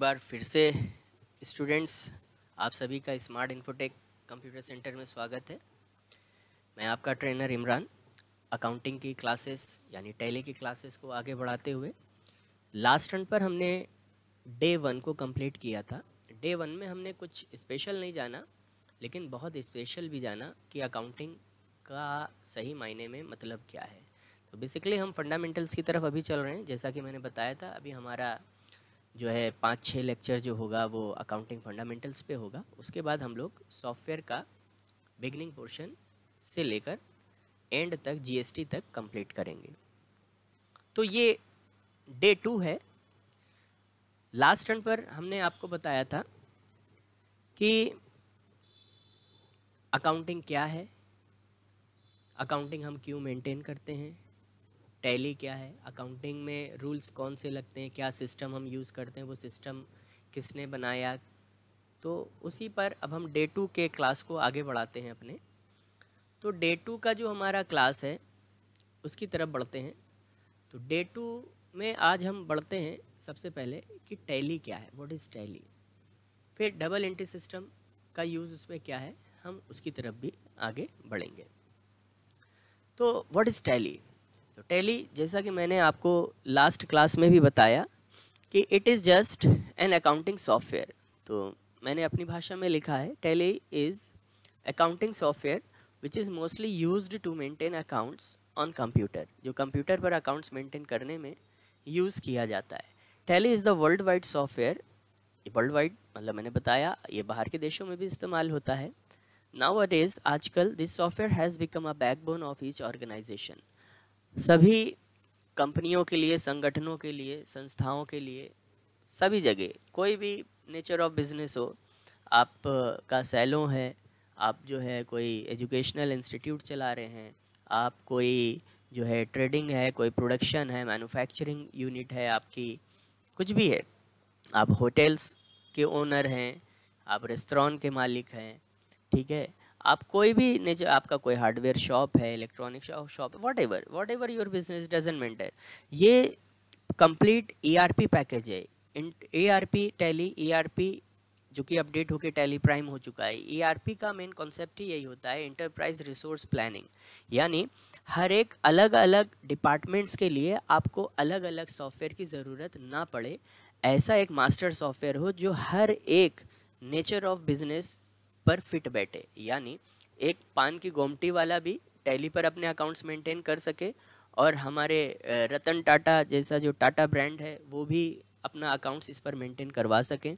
बार फिर से स्टूडेंट्स आप सभी का स्मार्ट इन्फोटेक कंप्यूटर सेंटर में स्वागत है मैं आपका ट्रेनर इमरान अकाउंटिंग की क्लासेस यानी टैली की क्लासेस को आगे बढ़ाते हुए लास्ट रन पर हमने डे वन को कंप्लीट किया था डे वन में हमने कुछ स्पेशल नहीं जाना लेकिन बहुत स्पेशल भी जाना कि अकाउंटिंग का सही मायने में मतलब क्या है तो बेसिकली हम फंडामेंटल्स की तरफ अभी चल रहे हैं जैसा कि मैंने बताया था अभी हमारा जो है पाँच छः लेक्चर जो होगा वो अकाउंटिंग फंडामेंटल्स पे होगा उसके बाद हम लोग सॉफ्टवेयर का बिगनिंग पोर्शन से लेकर एंड तक जीएसटी तक कंप्लीट करेंगे तो ये डे टू है लास्ट टर्न पर हमने आपको बताया था कि अकाउंटिंग क्या है अकाउंटिंग हम क्यों मेंटेन करते हैं टैली क्या है अकाउंटिंग में रूल्स कौन से लगते हैं क्या सिस्टम हम यूज़ करते हैं वो सिस्टम किसने बनाया तो उसी पर अब हम डे टू के क्लास को आगे बढ़ाते हैं अपने तो डे टू का जो हमारा क्लास है उसकी तरफ बढ़ते हैं तो डे टू में आज हम बढ़ते हैं सबसे पहले कि टैली क्या है व्हाट इज़ टैली फिर डबल एंट्री सिस्टम का यूज़ उसमें क्या है हम उसकी तरफ भी आगे बढ़ेंगे तो व्हाट इज़ टैली तो टेली जैसा कि मैंने आपको लास्ट क्लास में भी बताया कि it is just an accounting software तो मैंने अपनी भाषा में लिखा है Tally is accounting software which is mostly use to maintain accounts on computer जो कंप्यूटर पर अकाउंट्स मेंटेन करने में यूज़ किया जाता है Tally is the world wide software world wide मतलब मैंने बताया ये बाहर के देशों में भी इस्तेमाल होता है नाउ अट इज़ आजकल this software has become a backbone of each organisation सभी कंपनियों के लिए संगठनों के लिए संस्थाओं के लिए सभी जगह कोई भी नेचर ऑफ बिजनेस हो आप का सैलों है आप जो है कोई एजुकेशनल इंस्टीट्यूट चला रहे हैं आप कोई जो है ट्रेडिंग है कोई प्रोडक्शन है मैन्युफैक्चरिंग यूनिट है आपकी कुछ भी है आप होटल्स के ओनर हैं आप रेस्टोरेंट के मालिक हैं ठीक है आप कोई भी नेचर आपका कोई हार्डवेयर शॉप है electronic shop whatever whatever your business doesn't matter ये कंप्लीट पी पैकेज है E R P Tally P जो कि अपडेट होकर टैली प्राइम हो चुका है पी e का मेन कॉन्सेप्ट ही यही होता है इंटरप्राइज रिसोर्स प्लानिंग यानी हर एक अलग अलग डिपार्टमेंट्स के लिए आपको अलग अलग सॉफ्टवेयर की ज़रूरत ना पड़े ऐसा एक मास्टर सॉफ्टवेयर हो जो हर एक नेचर ऑफ बिजनेस पर फिट बैठे यानी एक पान की गोमटी वाला भी टैली पर अपने अकाउंट्स मेंटेन कर सके और हमारे रतन टाटा जैसा जो टाटा ब्रांड है वो भी अपना अकाउंट्स इस पर मेंटेन करवा सकें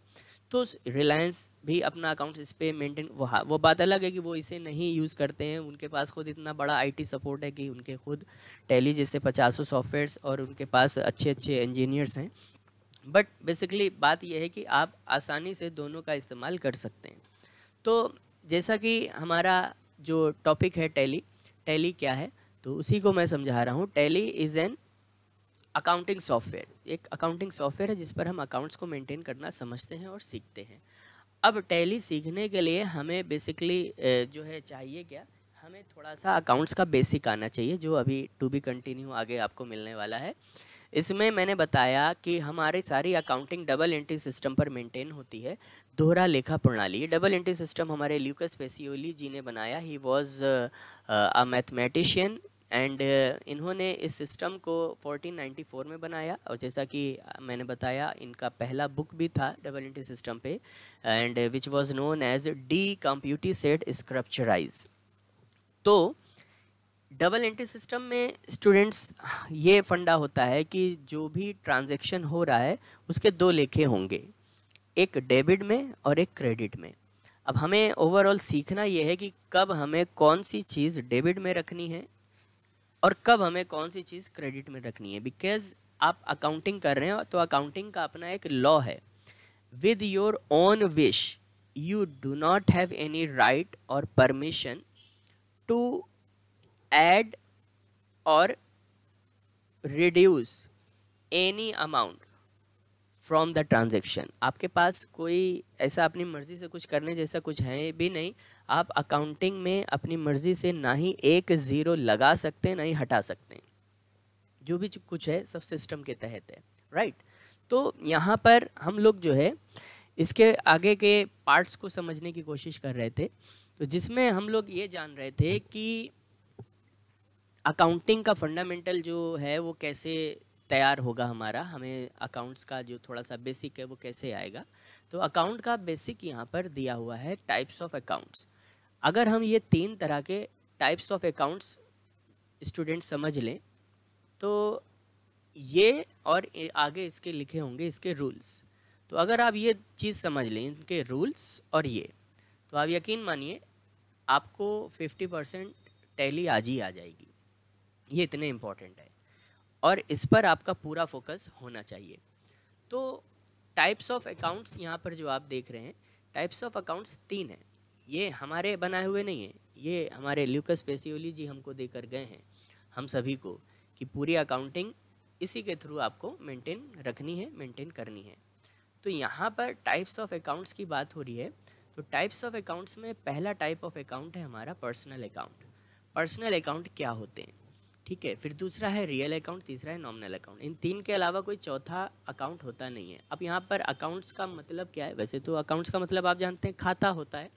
तो रिलायंस भी अपना अकाउंट्स इस पर मेंटेन वो हाँ वो बात अलग है कि वो इसे नहीं यूज़ करते हैं उनके पास खुद इतना बड़ा आईटी सपोर्ट है कि उनके खुद टैली जैसे पचासों सॉफ्टवेयर्स और उनके पास अच्छे अच्छे इंजीनियर्स हैं बट बेसिकली बात यह है कि आप आसानी से दोनों का इस्तेमाल कर सकते हैं तो जैसा कि हमारा जो टॉपिक है टैली टैली क्या है तो उसी को मैं समझा रहा हूँ Tally is an accounting software एक अकाउंटिंग सॉफ्टवेयर है जिस पर हम अकाउंट्स को मेंटेन करना समझते हैं और सीखते हैं अब टैली सीखने के लिए हमें बेसिकली जो है चाहिए क्या हमें थोड़ा सा अकाउंट्स का बेसिक आना चाहिए जो अभी टू बी कंटिन्यू आगे आपको मिलने वाला है इसमें मैंने बताया कि हमारी सारी अकाउंटिंग डबल एंट्री सिस्टम पर मेंटेन होती है दोहरा लेखा प्रणाली डबल एंट्री सिस्टम हमारे ल्यूकस पेसियोली जी ने बनाया he was a mathematician and इन्होंने इस सिस्टम को 1494 में बनाया और जैसा कि uh, मैंने बताया इनका पहला बुक भी था डबल एंट्री सिस्टम पे and which was known as De Computis et Scripturis तो डबल एंट्री सिस्टम में स्टूडेंट्स ये फंडा होता है कि जो भी ट्रांजैक्शन हो रहा है उसके दो लेखे होंगे एक डेबिट में और एक क्रेडिट में अब हमें ओवरऑल सीखना ये है कि कब हमें कौन सी चीज़ डेबिट में रखनी है और कब हमें कौन सी चीज़ क्रेडिट में रखनी है बिकॉज आप अकाउंटिंग कर रहे हो तो अकाउंटिंग का अपना एक लॉ है with your own wish you do not have any right और परमिशन टू एड और reduce any amount from the transaction आपके पास कोई ऐसा अपनी मर्ज़ी से कुछ करने जैसा कुछ है भी नहीं आप अकाउंटिंग में अपनी मर्ज़ी से ना ही एक ज़ीरो लगा सकते हैं ना ही हटा सकते हैं जो भी कुछ है सब सिस्टम के तहत है राइट तो यहाँ पर हम लोग जो है इसके आगे के पार्ट्स को समझने की कोशिश कर रहे थे तो जिसमें हम लोग ये जान रहे थे कि अकाउंटिंग का फंडामेंटल जो है वो कैसे तैयार होगा हमारा हमें अकाउंट्स का जो थोड़ा सा बेसिक है वो कैसे आएगा तो अकाउंट का बेसिक यहाँ पर दिया हुआ है टाइप्स ऑफ अकाउंट्स अगर हम ये तीन तरह के टाइप्स ऑफ अकाउंट्स स्टूडेंट समझ लें तो ये और आगे इसके लिखे होंगे इसके रूल्स तो अगर आप ये चीज़ समझ लें इनके रूल्स और ये तो आप यकीन मानिए आपको 50 परसेंट टैली आज ही आ जाएगी ये इतने इम्पॉर्टेंट है और इस पर आपका पूरा फोकस होना चाहिए तो टाइप्स ऑफ अकाउंट्स यहाँ पर जो आप देख रहे हैं टाइप्स ऑफ अकाउंट्स तीन हैं ये हमारे बनाए हुए नहीं हैं ये हमारे ल्यूकस पेसियोली जी हमको देकर गए हैं हम सभी को कि पूरी अकाउंटिंग इसी के थ्रू आपको मेंटेन रखनी है मेंटेन करनी है तो यहाँ पर टाइप्स ऑफ अकाउंट्स की बात हो रही है तो टाइप्स ऑफ अकाउंट्स में पहला टाइप ऑफ अकाउंट है हमारा पर्सनल अकाउंट पर्सनल अकाउंट क्या होते हैं ठीक है फिर दूसरा है रियल अकाउंट तीसरा है नॉमिनल अकाउंट इन तीन के अलावा कोई चौथा अकाउंट होता नहीं है अब यहाँ पर अकाउंट्स का मतलब क्या है वैसे तो अकाउंट्स का मतलब आप जानते हैं खाता होता है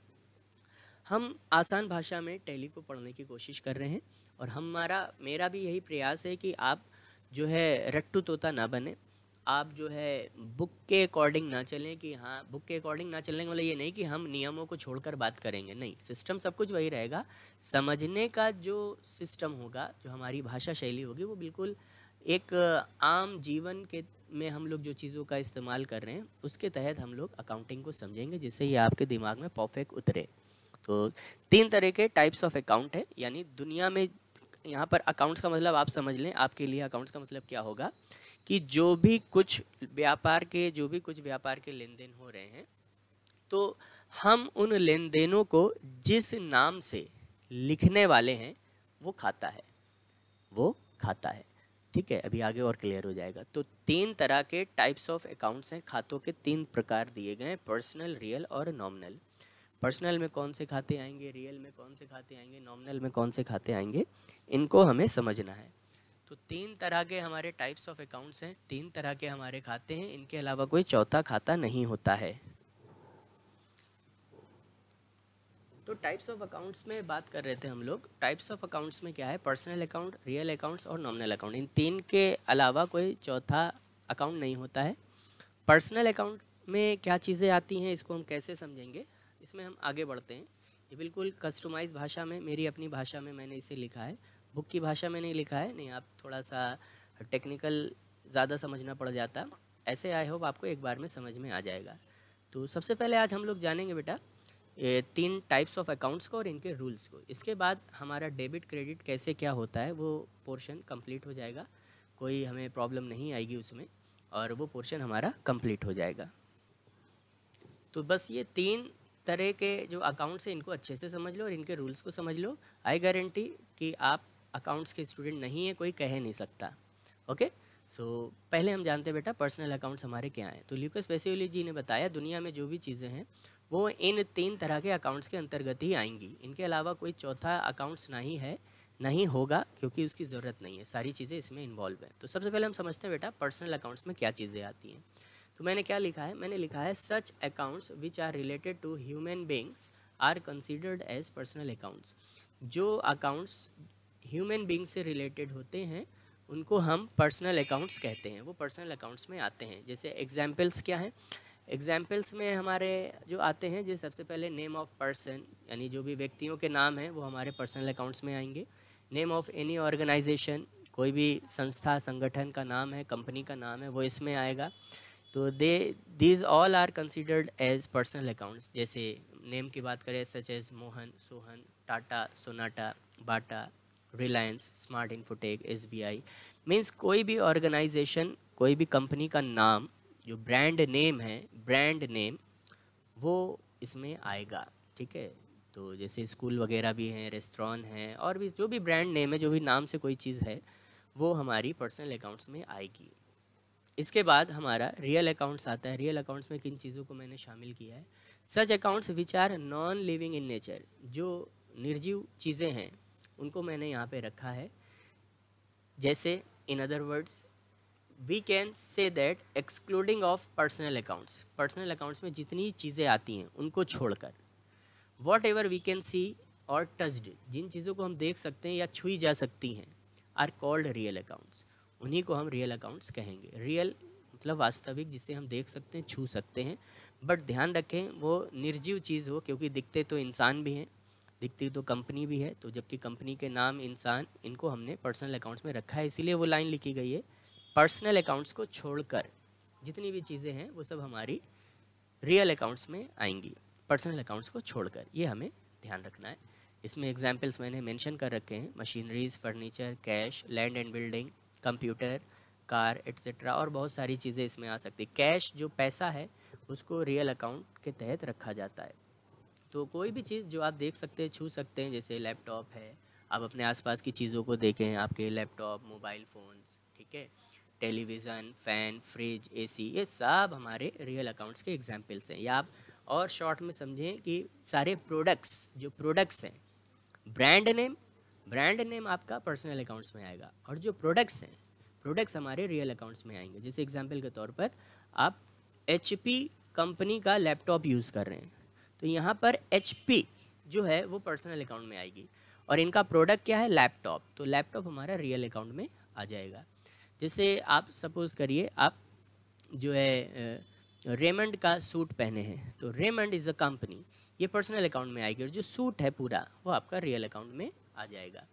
हम आसान भाषा में टैली को पढ़ने की कोशिश कर रहे हैं और हमारा मेरा भी यही प्रयास है कि आप जो है रट्टू तोता ना बने आप जो है बुक के अकॉर्डिंग ना चलें कि हाँ बुक के अकॉर्डिंग ना चलने वाला मतलब ये नहीं कि हम नियमों को छोड़कर बात करेंगे नहीं सिस्टम सब कुछ वही रहेगा समझने का जो सिस्टम होगा जो हमारी भाषा शैली होगी वो बिल्कुल एक आम जीवन के में हम लोग जो चीज़ों का इस्तेमाल कर रहे हैं उसके तहत हम लोग अकाउंटिंग को समझेंगे जिससे ये आपके दिमाग में परफेक्ट उतरे तो तीन तरह के टाइप्स ऑफ अकाउंट है यानी दुनिया में यहाँ पर अकाउंट्स का मतलब आप समझ लें आपके लिए अकाउंट्स का मतलब क्या होगा कि जो भी कुछ व्यापार के जो भी कुछ व्यापार के लेन देन हो रहे हैं तो हम उन लेन देनों को जिस नाम से लिखने वाले हैं वो खाता है वो खाता है ठीक है अभी आगे और क्लियर हो जाएगा तो तीन तरह के टाइप्स ऑफ अकाउंट्स हैं खातों के तीन प्रकार दिए गए हैं पर्सनल रियल और नॉमिनल पर्सनल में कौन से खाते आएंगे रियल में कौन से खाते आएंगे नॉमिनल में कौन से खाते आएंगे इनको हमें समझना है तो तीन तरह के हमारे टाइप्स ऑफ अकाउंट्स हैं तीन तरह के हमारे खाते हैं इनके अलावा कोई चौथा खाता नहीं होता है तो टाइप्स ऑफ अकाउंट्स में बात कर रहे थे हम लोग टाइप्स ऑफ अकाउंट्स में क्या है पर्सनल अकाउंट रियल अकाउंट्स और नॉमिनल अकाउंट इन तीन के अलावा कोई चौथा अकाउंट नहीं होता है पर्सनल अकाउंट में क्या चीज़ें आती हैं इसको हम कैसे समझेंगे इसमें हम आगे बढ़ते हैं ये बिल्कुल कस्टमाइज भाषा में मेरी अपनी भाषा में मैंने इसे लिखा है बुक की भाषा में नहीं लिखा है नहीं आप थोड़ा सा टेक्निकल ज़्यादा समझना पड़ जाता ऐसे आई होप आपको एक बार में समझ में आ जाएगा तो सबसे पहले आज हम लोग जानेंगे बेटा ये तीन टाइप्स ऑफ अकाउंट्स को और इनके रूल्स को इसके बाद हमारा डेबिट क्रेडिट कैसे क्या होता है वो पोर्शन कंप्लीट हो जाएगा कोई हमें प्रॉब्लम नहीं आएगी उसमें और वो पोर्शन हमारा कंप्लीट हो जाएगा तो बस ये तीन तरह के जो अकाउंट्स हैं इनको अच्छे से समझ लो और इनके रूल्स को समझ लो आई गारंटी कि आप अकाउंट्स के स्टूडेंट नहीं है कोई कह नहीं सकता ओके सो so, पहले हम जानते हैं बेटा पर्सनल अकाउंट्स हमारे क्या हैं तो ल्यूकस पेसियोली जी ने बताया दुनिया में जो भी चीज़ें हैं वो इन तीन तरह के अकाउंट्स के अंतर्गत ही आएंगी इनके अलावा कोई चौथा अकाउंट्स नहीं है नहीं होगा क्योंकि उसकी ज़रूरत नहीं है सारी चीज़ें इसमें इन्वॉल्व हैं तो सबसे पहले हम समझते हैं बेटा पर्सनल अकाउंट्स में क्या चीज़ें आती हैं तो मैंने क्या लिखा है मैंने लिखा है such accounts which are related to human beings are considered as personal accounts जो अकाउंट्स ह्यूमन बींग से रिलेटेड होते हैं उनको हम पर्सनल अकाउंट्स कहते हैं वो पर्सनल अकाउंट्स में आते हैं जैसे एग्जाम्पल्स क्या हैं एग्जाम्पल्स में हमारे जो आते हैं जो सबसे पहले नेम ऑफ़ पर्सन यानी जो भी व्यक्तियों के नाम हैं वो हमारे पर्सनल अकाउंट्स में आएंगे नेम ऑफ़ एनी ऑर्गेनाइजेशन कोई भी संस्था संगठन का नाम है कंपनी का नाम है वो इसमें आएगा तो they these all are considered as personal accounts जैसे नेम की बात करें such as Mohan Sohan Tata Sonata Bata Reliance Smart Infotech S B I means कोई भी ऑर्गेनाइजेशन कोई भी कंपनी का नाम जो ब्रांड नेम है ब्रांड नेम वो इसमें आएगा ठीक है तो जैसे स्कूल वगैरह भी हैं रेस्टोरेंट हैं और भी जो भी ब्रांड नेम है जो भी नाम से कोई चीज़ है वो हमारी पर्सनल अकाउंट्स में आएगी इसके बाद हमारा रियल अकाउंट्स आता है रियल अकाउंट्स में किन चीज़ों को मैंने शामिल किया है such accounts which are non living in nature जो निर्जीव चीज़ें हैं उनको मैंने यहाँ पे रखा है जैसे in other words we can say that excluding of personal accounts personal accounts में जितनी चीज़ें आती हैं उनको छोड़कर whatever we can see और टच्ड जिन चीज़ों को हम देख सकते हैं या छुई जा सकती हैं आर कॉल्ड रियल अकाउंट्स उन्हीं को हम रियल अकाउंट्स कहेंगे रियल मतलब वास्तविक जिसे हम देख सकते हैं छू सकते हैं बट ध्यान रखें वो निर्जीव चीज़ हो क्योंकि दिखते तो इंसान भी हैं दिखती तो कंपनी भी है तो जबकि कंपनी के नाम इंसान इनको हमने पर्सनल अकाउंट्स में रखा है इसीलिए वो लाइन लिखी गई है पर्सनल अकाउंट्स को छोड़कर जितनी भी चीज़ें हैं वो सब हमारी रियल अकाउंट्स में आएंगी पर्सनल अकाउंट्स को छोड़कर ये हमें ध्यान रखना है इसमें एग्जाम्पल्स मैंने मैंशन कर रखे हैं machineries furniture cash land and building computer car etcetera और बहुत सारी चीज़ें इसमें आ सकती कैश जो पैसा है उसको रियल अकाउंट के तहत रखा जाता है तो कोई भी चीज़ जो आप देख सकते हैं छू सकते हैं जैसे लैपटॉप है आप अपने आसपास की चीज़ों को देखें आपके लैपटॉप मोबाइल फ़ोन्स ठीक है टेलीविज़न फ़ैन फ्रिज एसी ये सब हमारे रियल अकाउंट्स के एग्जाम्पल्स हैं या आप और शॉर्ट में समझें कि सारे प्रोडक्ट्स जो प्रोडक्ट्स हैं ब्रांड नेम ब्रांड नेम आपका पर्सनल अकाउंट्स में आएगा और जो प्रोडक्ट्स हैं प्रोडक्ट्स हमारे रियल अकाउंट्स में आएंगे जैसे एग्जाम्पल के तौर पर आप एच कंपनी का लैपटॉप यूज़ कर रहे हैं तो यहाँ पर एच जो है वो पर्सनल अकाउंट में आएगी और इनका प्रोडक्ट क्या है लैपटॉप तो लैपटॉप हमारा रियल अकाउंट में आ जाएगा जैसे आप सपोज़ करिए आप जो है रेमंड का सूट पहने हैं तो रेमंड इज़ अ कंपनी ये पर्सनल अकाउंट में आएगी और जो सूट है पूरा वो आपका रियल अकाउंट में आ जाएगा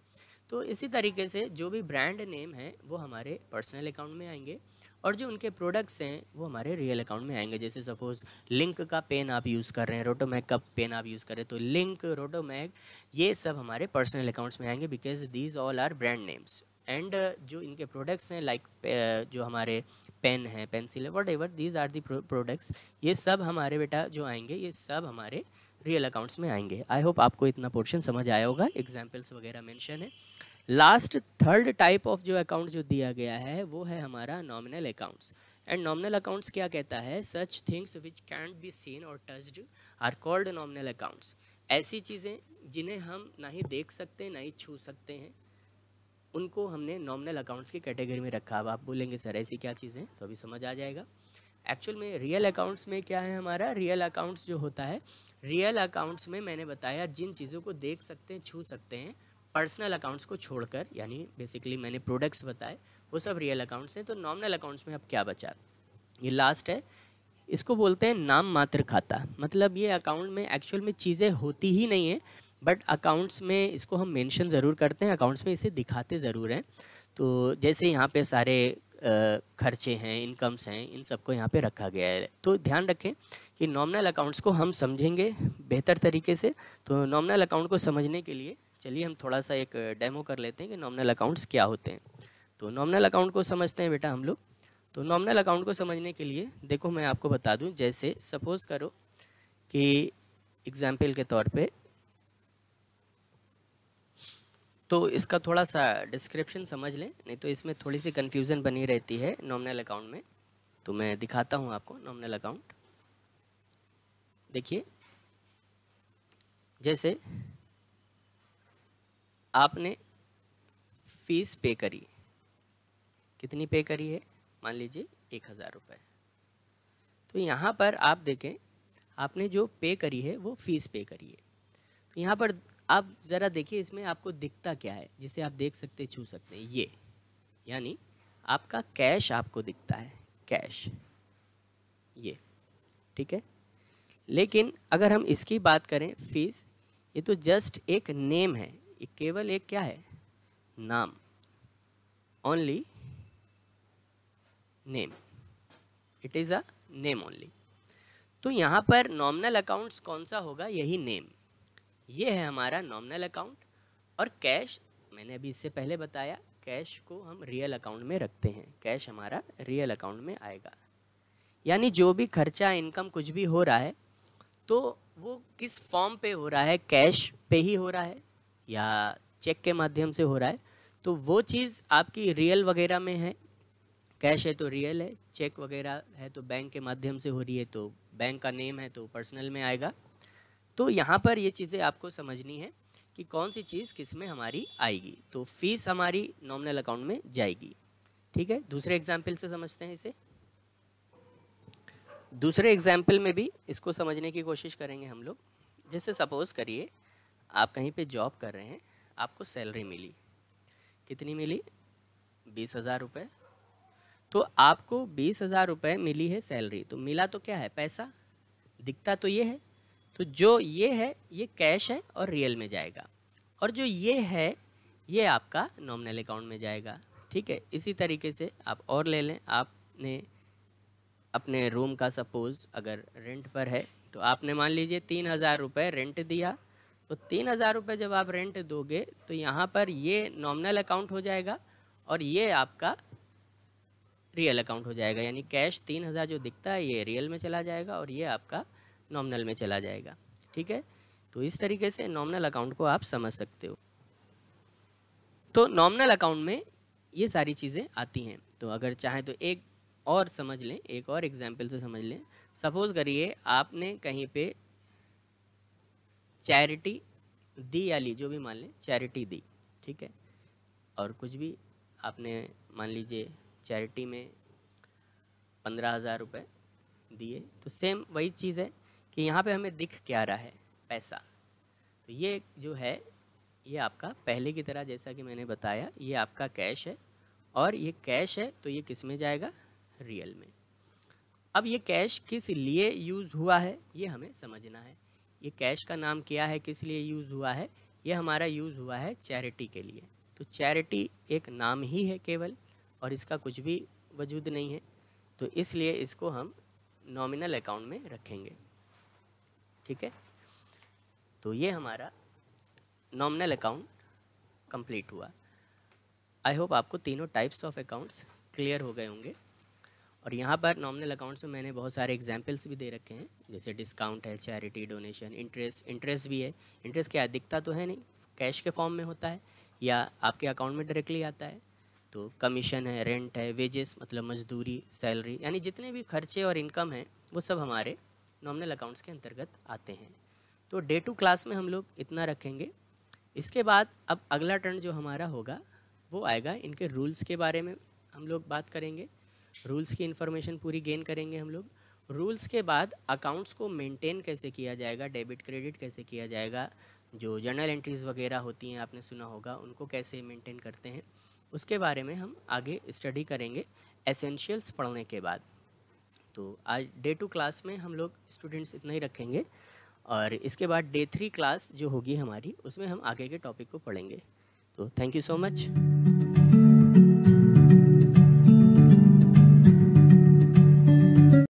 तो इसी तरीके से जो भी ब्रांड नेम है वो हमारे पर्सनल अकाउंट में आएंगे और जो उनके प्रोडक्ट्स हैं वो हमारे रियल अकाउंट में आएंगे जैसे सपोज़ लिंक का पेन आप यूज़ कर रहे हैं रोटोमैक का पेन आप यूज़ कर रहे हैं तो लिंक रोटोमैक ये सब हमारे पर्सनल अकाउंट्स में आएंगे because these all are brand names and जो इनके प्रोडक्ट्स हैं लाइक uh, जो हमारे पेन हैं पेंसिल है whatever these are the products ये सब हमारे बेटा जो आएंगे ये सब हमारे रियल अकाउंट्स में आएंगे आई होप आपको इतना पोर्शन समझ आया होगा एग्जाम्पल्स वगैरह मैंशन है लास्ट थर्ड टाइप ऑफ जो अकाउंट जो दिया गया है वो है हमारा nominal accounts and nominal accounts क्या कहता है such things which can't be seen or touched are called nominal accounts ऐसी चीज़ें जिन्हें हम ना ही देख सकते ना ही छू सकते हैं उनको हमने नॉमिनल अकाउंट्स की कैटेगरी में रखा अब आप बोलेंगे सर ऐसी क्या चीज़ें तो अभी समझ आ जाएगा एक्चुअल में रियल अकाउंट्स में क्या है हमारा रियल अकाउंट्स जो होता है रियल अकाउंट्स में मैंने बताया जिन चीज़ों को देख सकते हैं छू सकते हैं पर्सनल अकाउंट्स को छोड़कर यानी बेसिकली मैंने प्रोडक्ट्स बताए वो सब रियल अकाउंट्स हैं तो नॉमिनल अकाउंट्स में अब क्या बचा ये लास्ट है इसको बोलते हैं नाम मात्र खाता मतलब ये अकाउंट में एक्चुअल में चीज़ें होती ही नहीं है बट अकाउंट्स में इसको हम मेंशन ज़रूर करते हैं अकाउंट्स में इसे दिखाते ज़रूर हैं तो जैसे यहाँ पे सारे खर्चे हैं इनकम्स हैं इन सबको यहाँ पे रखा गया है तो ध्यान रखें कि नॉमिनल अकाउंट्स को हम समझेंगे बेहतर तरीके से तो नॉमिनल अकाउंट को समझने के लिए चलिए हम थोड़ा सा एक डेमो कर लेते हैं कि नॉमिनल अकाउंट्स क्या होते हैं तो नॉमिनल अकाउंट को समझते हैं बेटा हम लोग तो नॉमिनल अकाउंट को समझने के लिए देखो मैं आपको बता दूं जैसे सपोज़ करो कि एग्ज़ाम्पल के तौर पे तो इसका थोड़ा सा डिस्क्रिप्शन समझ लें नहीं तो इसमें थोड़ी सी कन्फ्यूज़न बनी रहती है नॉमिनल अकाउंट में तो मैं दिखाता हूँ आपको नॉमिनल अकाउंट देखिए जैसे आपने फीस पे करी कितनी पे करी है मान लीजिए एक हज़ार रुपये तो यहाँ पर आप देखें आपने जो पे करी है वो फीस पे करी है तो यहाँ पर आप ज़रा देखिए इसमें आपको दिखता क्या है जिसे आप देख सकते छू सकते हैं ये यानी आपका कैश आपको दिखता है कैश ये ठीक है लेकिन अगर हम इसकी बात करें फीस ये तो जस्ट एक नेम है केवल एक क्या है नाम only name it is a name only तो यहाँ पर नॉमिनल अकाउंट्स कौन सा होगा यही नेम ये है हमारा नॉमिनल अकाउंट और कैश मैंने अभी इससे पहले बताया कैश को हम रियल अकाउंट में रखते हैं कैश हमारा रियल अकाउंट में आएगा यानी जो भी खर्चा इनकम कुछ भी हो रहा है तो वो किस फॉर्म पे हो रहा है कैश पे ही हो रहा है या चेक के माध्यम से हो रहा है तो वो चीज़ आपकी रियल वगैरह में है कैश है तो रियल है चेक वगैरह है तो बैंक के माध्यम से हो रही है तो बैंक का नेम है तो पर्सनल में आएगा तो यहाँ पर ये चीज़ें आपको समझनी है कि कौन सी चीज़ किस में हमारी आएगी तो फीस हमारी नॉमिनल अकाउंट में जाएगी ठीक है दूसरे एग्जाम्पल से समझते हैं इसे दूसरे एग्जाम्पल में भी इसको समझने की कोशिश करेंगे हम लोग जैसे सपोज़ करिए आप कहीं पे जॉब कर रहे हैं आपको सैलरी मिली कितनी मिली बीस हज़ार रुपये तो आपको बीस हज़ार रुपये मिली है सैलरी तो मिला तो क्या है पैसा दिखता तो ये है तो जो ये है ये कैश है और रियल में जाएगा और जो ये है ये आपका नॉमिनल अकाउंट में जाएगा ठीक है इसी तरीके से आप और ले लें आपने अपने रूम का सपोज़ अगर रेंट पर है तो आपने मान लीजिए तीन हज़ार रुपये रेंट दिया तो तीन हज़ार रुपये जब आप रेंट दोगे तो यहाँ पर ये नॉमिनल अकाउंट हो जाएगा और ये आपका रियल अकाउंट हो जाएगा यानी कैश तीन हज़ार जो दिखता है ये रियल में चला जाएगा और ये आपका नॉमिनल में चला जाएगा ठीक है तो इस तरीके से नॉमिनल अकाउंट को आप समझ सकते हो तो नॉमिनल अकाउंट में ये सारी चीज़ें आती हैं तो अगर चाहें तो एक और समझ लें एक और एग्जाम्पल से समझ लें सपोज़ करिए आपने कहीं पे चैरिटी दी या ली जो भी मान लें चैरिटी दी ठीक है और कुछ भी आपने मान लीजिए चैरिटी में पंद्रह हज़ार रुपये दिए तो सेम वही चीज़ है कि यहाँ पे हमें दिख क्या रहा है पैसा तो ये जो है ये आपका पहले की तरह जैसा कि मैंने बताया ये आपका कैश है और ये कैश है तो ये किस में जाएगा रियल में अब ये कैश किस लिए यूज़ हुआ है ये हमें समझना है ये कैश का नाम क्या है किस लिए यूज़ हुआ है ये हमारा यूज़ हुआ है चैरिटी के लिए तो चैरिटी एक नाम ही है केवल और इसका कुछ भी वजूद नहीं है तो इसलिए इसको हम नॉमिनल अकाउंट में रखेंगे ठीक है तो ये हमारा नॉमिनल अकाउंट कंप्लीट हुआ आई होप आपको तीनों टाइप्स ऑफ अकाउंट्स क्लियर हो गए होंगे और यहाँ पर नॉमिनल अकाउंट्स में मैंने बहुत सारे एग्जाम्पल्स भी दे रखे हैं जैसे डिस्काउंट है चैरिटी डोनेशन इंटरेस्ट इंटरेस्ट भी है इंटरेस्ट क्या अधिकता तो है नहीं कैश के फॉर्म में होता है या आपके अकाउंट में डायरेक्टली आता है तो कमीशन है रेंट है वेजेस मतलब मजदूरी सैलरी यानी जितने भी खर्चे और इनकम हैं वो सब हमारे नॉमिनल अकाउंट्स के अंतर्गत आते हैं तो डे टू क्लास में हम लोग इतना रखेंगे इसके बाद अब अगला टर्न जो हमारा होगा वो आएगा इनके रूल्स के बारे में हम लोग बात करेंगे रूल्स की इन्फॉर्मेशन पूरी गेन करेंगे हम लोग रूल्स के बाद अकाउंट्स को मेंटेन कैसे किया जाएगा डेबिट क्रेडिट कैसे किया जाएगा जो जर्नल एंट्रीज़ वगैरह होती हैं आपने सुना होगा उनको कैसे मेंटेन करते हैं उसके बारे में हम आगे स्टडी करेंगे एसेंशियल्स पढ़ने के बाद तो आज डे टू क्लास में हम लोग स्टूडेंट्स इतना ही रखेंगे और इसके बाद डे थ्री क्लास जो होगी हमारी उसमें हम आगे के टॉपिक को पढ़ेंगे तो थैंक यू सो मच